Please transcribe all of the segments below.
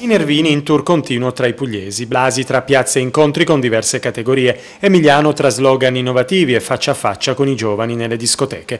I Nervini in tour continuo tra i pugliesi, Blasi tra piazze e incontri con diverse categorie, Emiliano tra slogan innovativi e faccia a faccia con i giovani nelle discoteche.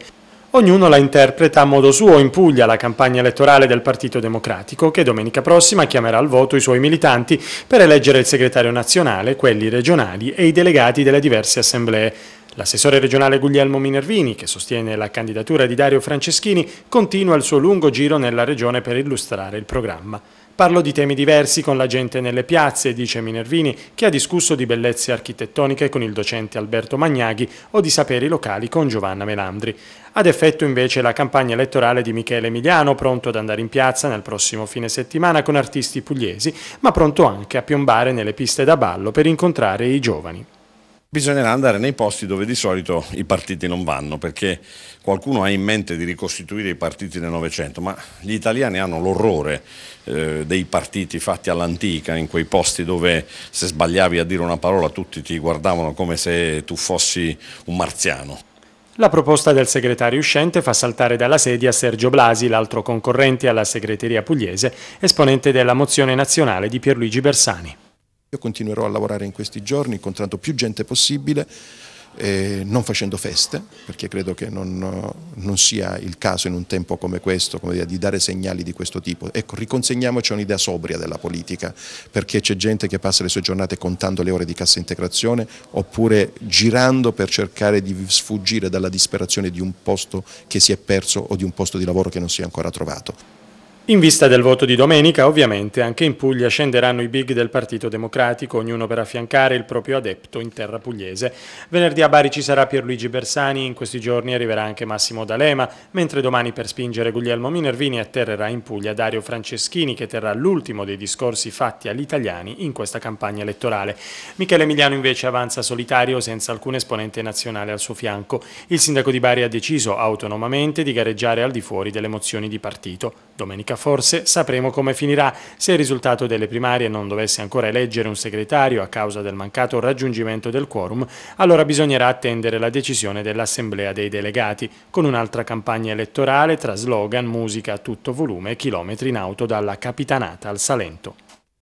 Ognuno la interpreta a modo suo in Puglia la campagna elettorale del Partito Democratico che domenica prossima chiamerà al voto i suoi militanti per eleggere il segretario nazionale, quelli regionali e i delegati delle diverse assemblee. L'assessore regionale Guglielmo Minervini, che sostiene la candidatura di Dario Franceschini, continua il suo lungo giro nella regione per illustrare il programma. Parlo di temi diversi con la gente nelle piazze, dice Minervini, che ha discusso di bellezze architettoniche con il docente Alberto Magnaghi o di saperi locali con Giovanna Melandri. Ad effetto invece la campagna elettorale di Michele Emiliano, pronto ad andare in piazza nel prossimo fine settimana con artisti pugliesi, ma pronto anche a piombare nelle piste da ballo per incontrare i giovani bisognerà andare nei posti dove di solito i partiti non vanno, perché qualcuno ha in mente di ricostituire i partiti del Novecento, ma gli italiani hanno l'orrore eh, dei partiti fatti all'antica, in quei posti dove se sbagliavi a dire una parola tutti ti guardavano come se tu fossi un marziano. La proposta del segretario uscente fa saltare dalla sedia Sergio Blasi, l'altro concorrente alla segreteria pugliese, esponente della mozione nazionale di Pierluigi Bersani. Io continuerò a lavorare in questi giorni incontrando più gente possibile, eh, non facendo feste, perché credo che non, non, sia il caso in un tempo come questo come dire, di dare segnali di questo tipo. Ecco, riconsegniamoci un'idea sobria della politica, perché c'è gente che passa le sue giornate contando le ore di cassa integrazione oppure girando per cercare di sfuggire dalla disperazione di un posto che si è perso o di un posto di lavoro che non si è ancora trovato. In vista del voto di domenica, ovviamente, anche in Puglia scenderanno i big del Partito Democratico, ognuno per affiancare il proprio adepto in terra pugliese. Venerdì a Bari ci sarà Pierluigi Bersani, in questi giorni arriverà anche Massimo D'Alema, mentre domani per spingere Guglielmo Minervini atterrerà in Puglia Dario Franceschini, che terrà l'ultimo dei discorsi fatti agli italiani in questa campagna elettorale. Michele Emiliano invece avanza solitario, senza alcun esponente nazionale al suo fianco. Il sindaco di Bari ha deciso autonomamente di gareggiare al di fuori delle mozioni di partito. Domenica forse sapremo come finirà se il risultato delle primarie non dovesse ancora eleggere un segretario a causa del mancato raggiungimento del quorum, allora bisognerà attendere la decisione dell'Assemblea dei delegati, con un'altra campagna elettorale tra slogan, musica a tutto volume e chilometri in auto dalla Capitanata al Salento.